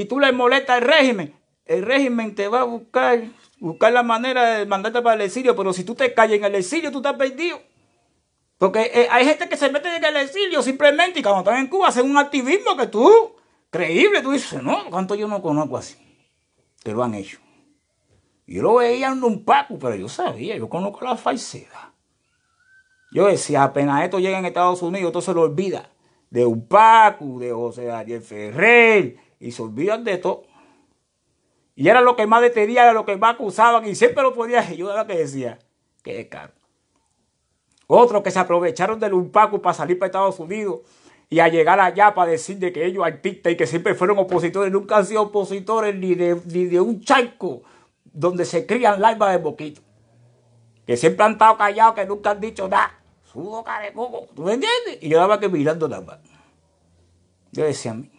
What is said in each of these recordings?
y tú le molestas al régimen, el régimen te va a buscar, buscar la manera de mandarte para el exilio, pero si tú te callas en el exilio, tú estás perdido. Porque eh, hay gente que se mete en el exilio simplemente y cuando están en Cuba hacen un activismo que tú, creíble, tú dices, no, cuánto yo no conozco así, que lo han hecho. Yo lo veía en un paco, pero yo sabía, yo conozco la falsedad. Yo decía, apenas esto llega en Estados Unidos, todo se lo olvida. De un Paco, de José Ariel Ferrer, y se olvidan de todo. Y era lo que más detenía, era lo que más acusaban y siempre lo podía ayudar lo que decía que es caro. Otros que se aprovecharon del umpaco. para salir para Estados Unidos y a llegar allá para decir que ellos artistas y que siempre fueron opositores, nunca han sido opositores ni de, un charco donde se crían larvas de boquito. Que siempre han estado callados, que nunca han dicho nada. Sudo carecoco, ¿tú me entiendes? Y yo daba que mirando nada más. Yo decía a mí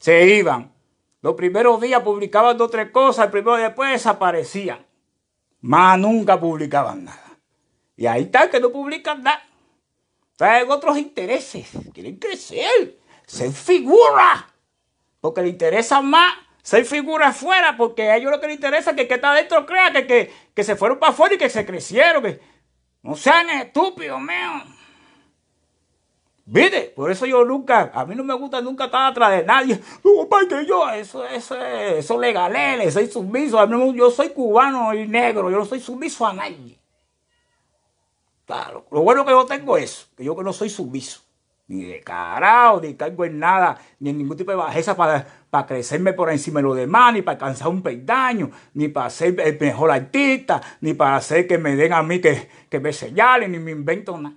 se iban. Los primeros días publicaban dos o tres cosas, el primero después desaparecían. Más nunca publicaban nada. Y ahí está que no publican nada. en otros intereses. Quieren crecer, ser figura. Porque le interesa más ser figura afuera, porque a ellos lo que les interesa es que el que está adentro crea que, se fueron para afuera y que se crecieron. Que... No sean estúpidos, mío. Vide, Por eso yo nunca, a mí no me gusta nunca estar atrás de nadie. No, papá, que yo, eso, eso, eso legaleles, eh, soy sumiso. A mí, yo soy cubano y negro, yo no soy sumiso a nadie. Claro, lo bueno que yo tengo es que yo no soy sumiso, ni de carajo, ni caigo en nada, ni en ningún tipo de bajeza para, para crecerme por encima de los demás, ni para alcanzar un peldaño, ni para ser el mejor artista, ni para hacer que me den a mí que, que me señalen, ni me invento nada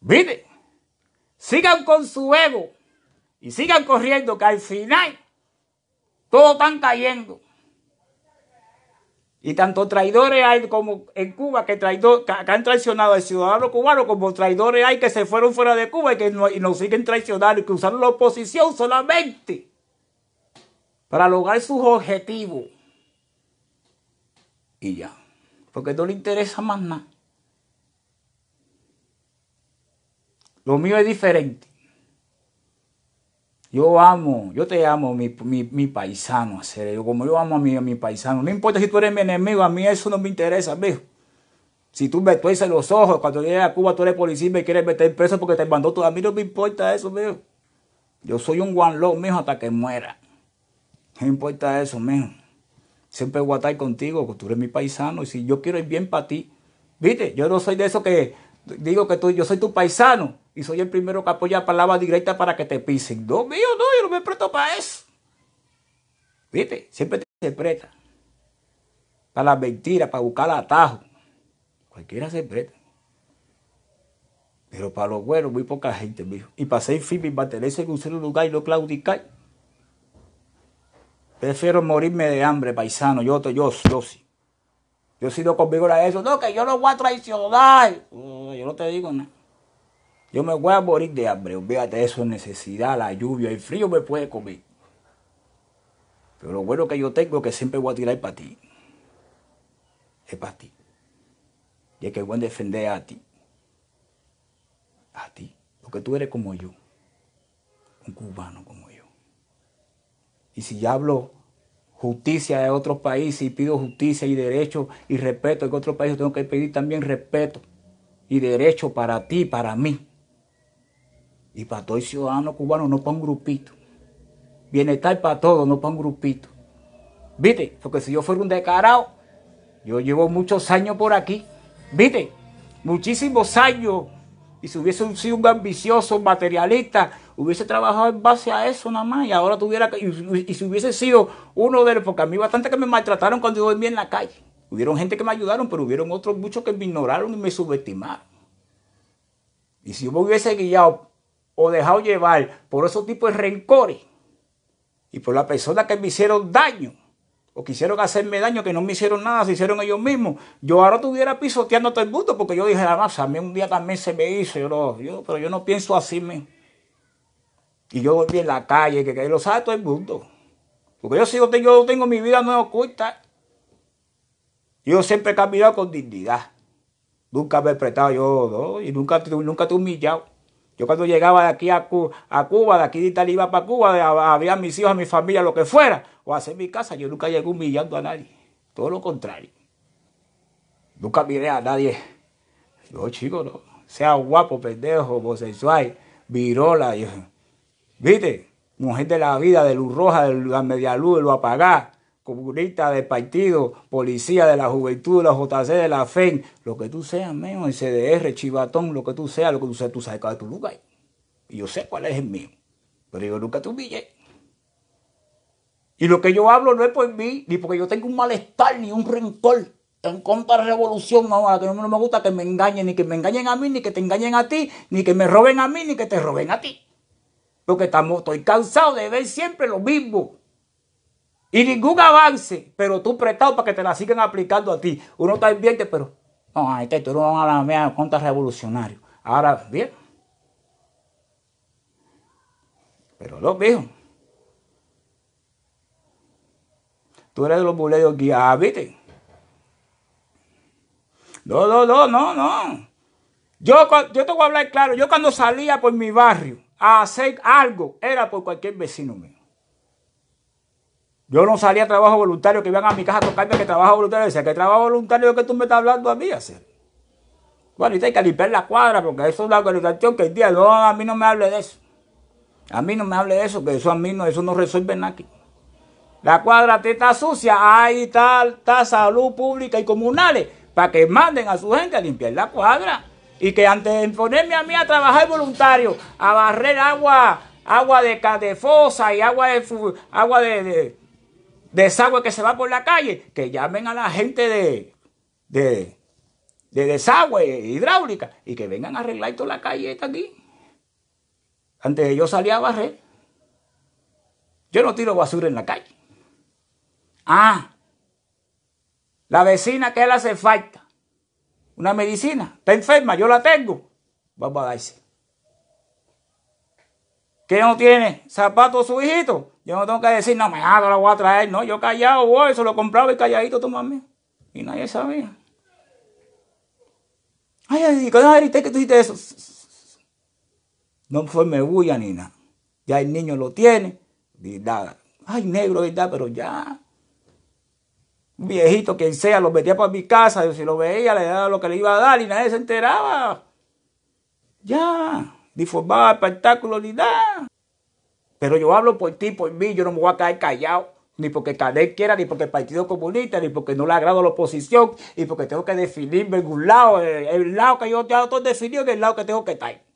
vive sigan con su ego y sigan corriendo que al final todos están cayendo. Y tanto traidores hay como en Cuba que, traidor, que han traicionado al ciudadano cubano como traidores hay que se fueron fuera de Cuba y que y nos siguen traicionando y que usaron la oposición solamente para lograr sus objetivos. Y ya, porque no le interesa más nada. Lo mío es diferente. Yo amo, yo te amo, mi, paisano, hacer. Como yo amo a mi, a mi paisano. No importa si tú eres mi enemigo, a mí eso no me interesa, mijo. Si tú me tuerces los ojos, cuando llegues a Cuba tú eres policía y me quieres meter preso porque te mandó todo. A mí no me importa eso, mijo. Yo soy un guanlo, mijo, hasta que muera. No importa eso, mijo. Siempre voy contigo, porque tú eres mi paisano. Y si yo quiero ir bien para ti, viste, yo no soy de eso que digo que tú, yo soy tu paisano y soy el primero que apoya palabra directa para que te pisen. No, mío, no, yo no me presto para eso. ¿Viste? Siempre se presta. Para las mentiras, para buscar atajo. Cualquiera se presta. Pero para los buenos, muy poca gente, mijo. Y para ser firme y mantenerse en un solo lugar y no claudicar. Prefiero morirme de hambre, paisano. Yo, yo, yo, sí. Yo sí no conmigo era eso. No, que yo no voy a traicionar. yo no te digo nada. Yo me voy a morir de hambre, olvídate eso, es necesidad, la lluvia, el frío me puede comer. Pero lo bueno que yo tengo es que siempre voy a tirar para ti. Es para ti. Y es que voy a defender a ti. A ti. Porque tú eres como yo. Un cubano como yo. Y si ya hablo justicia de otros países y pido justicia y derecho y respeto en otros países, tengo que pedir también respeto y derecho para ti, para mí. Y para todo el ciudadano cubano, no para un grupito. Bienestar para todos, no para un grupito. ¿Viste? Porque si yo fuera un descarado, yo llevo muchos años por aquí. ¿Viste? Muchísimos años. Y si hubiese sido un ambicioso, materialista, hubiese trabajado en base a eso nada más. Y ahora tuviera que, y, si hubiese sido uno de los, porque a mí bastante que me maltrataron cuando yo dormía en la calle. Hubieron gente que me ayudaron, pero hubieron otros muchos que me ignoraron y me subestimaron. Y si yo me hubiese guiado o dejado llevar por esos tipos de rencores y por las personas que me hicieron daño o quisieron hacerme daño, que no me hicieron nada, se hicieron ellos mismos, yo ahora estuviera pisoteando a todo el mundo porque yo dije, la más, a mí un día también se me hizo, yo, pero yo no pienso así, y yo volví en la calle, que, que lo sabe todo el mundo, porque yo sigo, yo tengo mi vida no oculta, yo siempre he caminado con dignidad, nunca me he apretado yo, y nunca, nunca te he humillado, yo cuando llegaba de aquí a, Cuba, de aquí de Italia iba para Cuba, había mis hijos, mi familia, lo que fuera, o a hacer mi casa, yo nunca llegué humillando a nadie. Todo lo contrario. Nunca miré a nadie. Yo, chico, no. Sea guapo, pendejo, homosexual, virola. ¿Viste? Mujer de la vida, de luz roja, de la media luz, de lo apagá comunista de partido, policía de la juventud, de la JC, de la FEN, lo que tú seas, menos el CDR, chivatón, lo que tú seas, lo que tú seas, tú sabes cuál es tu lugar. Y yo sé cuál es el mío, pero yo nunca te humillé. Y lo que yo hablo no es por mí, ni porque yo tengo un malestar, ni un rencor. En contra de la revolución ahora, que no me gusta que me engañen, ni que me engañen a mí, ni que te engañen a ti, ni que me roben a mí, ni que te roben a ti. Porque estamos, estoy cansado de ver siempre lo mismo. Y ningún avance, pero tú prestado para que te la sigan aplicando a ti. Uno está invierte, pero no, ahí te este, tú no a la mía contra revolucionario. Ahora, bien. Pero los viejos. Tú eres de los buleos guiados, ¿viste? No, no, no, no, no. Yo, yo te voy hablar claro. Yo cuando salía por mi barrio a hacer algo, era por cualquier vecino mío. Yo no salía a trabajo voluntario, que iban a mi casa a tocarme que trabajo voluntario. Decía, que trabajo voluntario que tú me estás hablando a mí hacer? Bueno, y hay que limpiar la cuadra, porque eso es la organización que el día, no, a mí no me hable de eso. A mí no me hable de eso, que eso a mí no, eso no resuelve nada aquí. La cuadra te está sucia, ahí está, está salud pública y comunales, para que manden a su gente a limpiar la cuadra. Y que antes de ponerme a mí a trabajar voluntario, a barrer agua, agua de, catefosa fosa y agua de, agua de desagüe que se va por la calle, que llamen a la gente de, de, desagüe hidráulica y que vengan a arreglar toda la calle esta aquí. Antes de yo salía a barrer, yo no tiro basura en la calle. Ah, la vecina que le hace falta, una medicina, está enferma, yo la tengo. Vamos a darse. ¿Qué no tiene zapatos su hijito? Yo no tengo que decir, no, me la voy a traer. No, yo callado, voy, se lo compraba y calladito, tú mami Y nadie sabía. Ay, ay, ay, que tú hiciste eso? No fue me bulla ni nada. Ya el niño lo tiene, Ay, negro, ¿verdad? Pero ya. Un viejito, quien sea, lo metía para mi casa. Yo si lo veía, le daba lo que le iba a dar y nadie se enteraba. Ya. Ni el espectáculo ni nada. Pero yo hablo por ti, por mí, yo no me voy a caer callado, ni porque Canel quiera, ni porque el Partido Comunista, ni porque no le agrado a la oposición, y porque tengo que definirme en un lado, el, lado que yo te estoy definido, y el lado que tengo que estar.